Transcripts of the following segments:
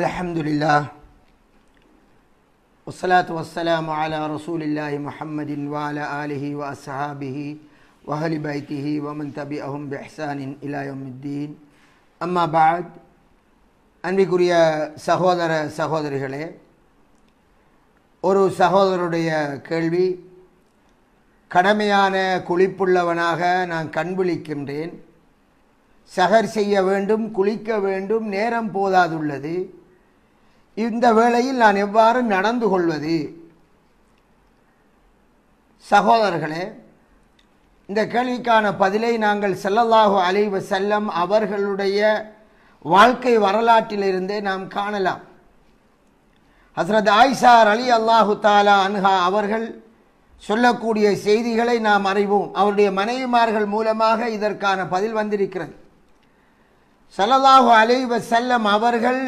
الحمد لله والصلاة والسلام على رسول الله محمد وعلى آله وأصحابه وأهل بيته ومن تبعهم بإحسان إلى يوم الدين أما بعد அன்பிக்குரிய சகோதர சகோதரிகளே ஒரு சகோதரருடைய கேள்வி கடமையான குளிப்புள்ளவனாக நான் கண்விழிக்கின்றேன் சகர் செய்ய வேண்டும் குளிக்க வேண்டும் நேரம் போதாதுள்ளது இந்த வேளையில் நான் எவ்வாறு நடந்து கொள்வது சகோதரர்களே இந்த கேள்விக்கான பதிலை நாங்கள் செல்லல்லாஹு அலைவ செல்லம் அவர்களுடைய வாழ்க்கை வரலாற்றிலிருந்தே நாம் காணலாம் ஹசரத் ஆயிஷார் அலி அல்லாஹு தாலா அன்ஹா அவர்கள் சொல்லக்கூடிய செய்திகளை நாம் அறிவோம் அவருடைய மனைவிமார்கள் மூலமாக இதற்கான பதில் வந்திருக்கிறது செல்லல்லாஹு அலைவ செல்லம் அவர்கள்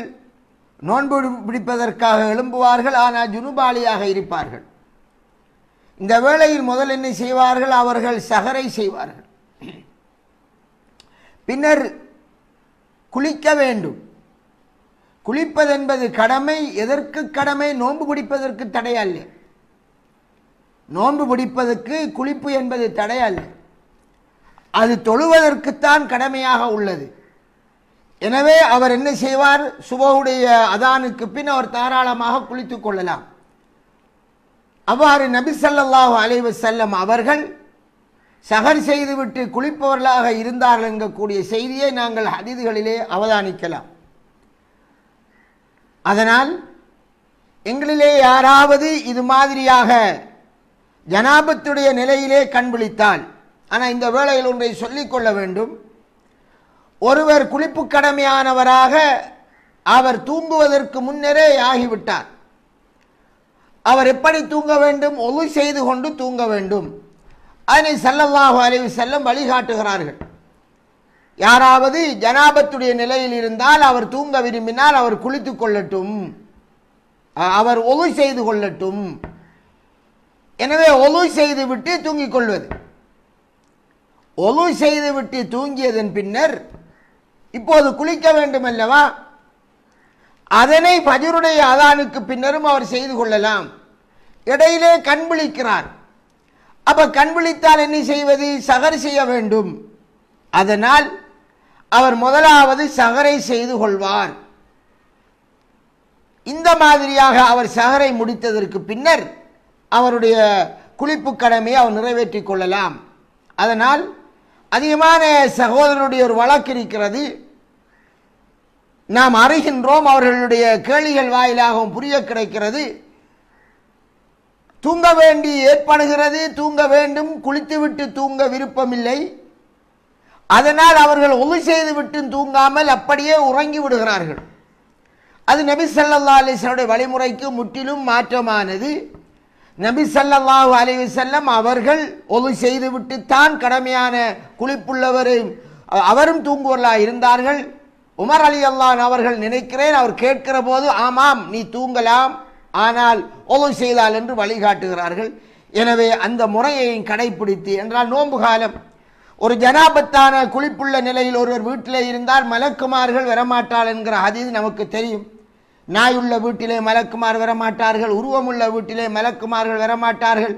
நோன்பு பிடிப்பதற்காக எழும்புவார்கள் ஆனால் ஜுனுபாலியாக இருப்பார்கள் இந்த வேளையில் முதல் என்ன செய்வார்கள் அவர்கள் சகரை செய்வார்கள் பின்னர் குளிக்க வேண்டும் குளிப்பதென்பது கடமை எதற்கு கடமை நோன்பு பிடிப்பதற்கு தடை நோன்பு பிடிப்பதற்கு குளிப்பு என்பது தடையல்ல அது தொழுவதற்குத்தான் கடமையாக உள்ளது எனவே அவர் என்ன செய்வார் சுபவுடைய அதானுக்கு பின் அவர் தாராளமாக குளித்துக் கொள்ளலாம் அவ்வாறு நபி சல்லாஹூ அலைவ செல்லம் அவர்கள் சகர் செய்துவிட்டு குளிப்பவர்களாக இருந்தார்கள் என்கக்கூடிய செய்தியை நாங்கள் அதிதிகளிலே அவதானிக்கலாம் அதனால் எங்களிலே யாராவது இது மாதிரியாக ஜனாபத்துடைய நிலையிலே கண்பிழித்தால் ஆனால் இந்த வேளையில் ஒன்றை சொல்லிக்கொள்ள வேண்டும் ஒருவர் குளிப்பு கடமையானவராக அவர் தூங்குவதற்கு முன்னரே ஆகிவிட்டார் அவர் எப்படி தூங்க வேண்டும் ஒலு செய்து கொண்டு தூங்க வேண்டும் அதனை செல்லவாக அறிவு செல்லும் வழிகாட்டுகிறார்கள் யாராவது ஜனாபத்துடைய நிலையில் இருந்தால் அவர் தூங்க விரும்பினால் அவர் குளித்து கொள்ளட்டும் அவர் ஒலு செய்து கொள்ளட்டும் எனவே ஒலு செய்து விட்டு தூங்கிக் கொள்வது ஒலு செய்து விட்டு தூங்கியதன் பின்னர் இப்போது குளிக்க வேண்டும் அல்லவா அதனை பஜருடைய அதானுக்கு பின்னரும் அவர் செய்து கொள்ளலாம் இடையிலே கண் விழிக்கிறார் அப்ப கண் விழித்தால் என்ன செய்வது சகர் செய்ய வேண்டும் அதனால் அவர் முதலாவது சகரை செய்து கொள்வார் இந்த மாதிரியாக அவர் சகரை முடித்ததற்கு பின்னர் அவருடைய குளிப்பு கடமையை அவர் நிறைவேற்றிக் கொள்ளலாம் அதனால் அதிகமான சகோதரனுடைய ஒரு வழக்கு இருக்கிறது நாம் அறிகின்றோம் அவர்களுடைய கேளிகள் வாயிலாகவும் புரிய கிடைக்கிறது தூங்க வேண்டி ஏற்படுகிறது தூங்க வேண்டும் குளித்துவிட்டு தூங்க விருப்பமில்லை அதனால் அவர்கள் செய்து விட்டு தூங்காமல் அப்படியே உறங்கி விடுகிறார்கள் அது நபி சல்லா அலிசனுடைய வழிமுறைக்கு முற்றிலும் மாற்றமானது நபி சல்லாஹூ அலிவசல்லம் அவர்கள் ஒலி செய்துவிட்டு தான் கடமையான குளிப்புள்ளவரும் அவரும் தூங்குவர்களாக இருந்தார்கள் உமர் அலி அல்லான் அவர்கள் நினைக்கிறேன் அவர் கேட்கிற போது ஆமாம் நீ தூங்கலாம் ஆனால் ஒலை செய்தால் என்று வழிகாட்டுகிறார்கள் எனவே அந்த முறையை கடைபிடித்து என்றால் நோன்பு காலம் ஒரு ஜனாபத்தான குளிப்புள்ள நிலையில் ஒருவர் வீட்டிலே இருந்தால் மலக்குமார்கள் வரமாட்டாள் என்கிற அது நமக்கு தெரியும் நாயுள்ள வீட்டிலே மலக்குமார் வரமாட்டார்கள் உருவமுள்ள வீட்டிலே மலக்குமார்கள் வரமாட்டார்கள்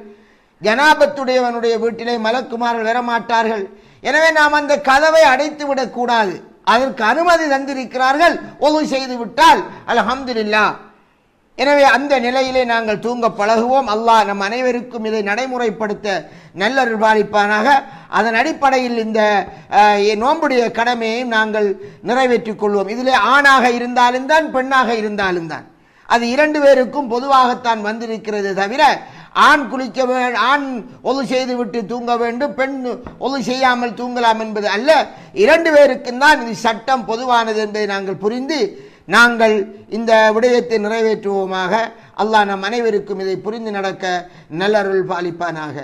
ஜனாபத்துடையவனுடைய வீட்டிலே மலக்குமார்கள் வரமாட்டார்கள் எனவே நாம் அந்த கதவை அடைத்து விடக்கூடாது அதற்கு அனுமதி தந்திருக்கிறார்கள் ஒது செய்து விட்டால் அலஹம்துல்லா எனவே அந்த நிலையிலே நாங்கள் தூங்க பழகுவோம் அல்லாஹ் நம் அனைவருக்கும் இதை நடைமுறைப்படுத்த நல்ல நிர்வாகிப்பானாக அதன் அடிப்படையில் இந்த நோம்புடைய கடமையையும் நாங்கள் நிறைவேற்றிக் கொள்வோம் இதிலே ஆணாக இருந்தாலும் தான் பெண்ணாக இருந்தாலும் தான் அது இரண்டு பேருக்கும் பொதுவாகத்தான் வந்திருக்கிறது தவிர ஆண் குளிக்க ஆண் ஒது செய்து விட்டு தூங்க வேண்டும் பெண் ஒது செய்யாமல் தூங்கலாம் என்பது அல்ல இரண்டு பேருக்கும் தான் இது சட்டம் பொதுவானது என்பதை நாங்கள் புரிந்து நாங்கள் இந்த விடயத்தை நிறைவேற்றுவோமாக அல்லாஹ் நம் அனைவருக்கும் இதை புரிந்து நடக்க நல்லருள் பாலிப்பானாக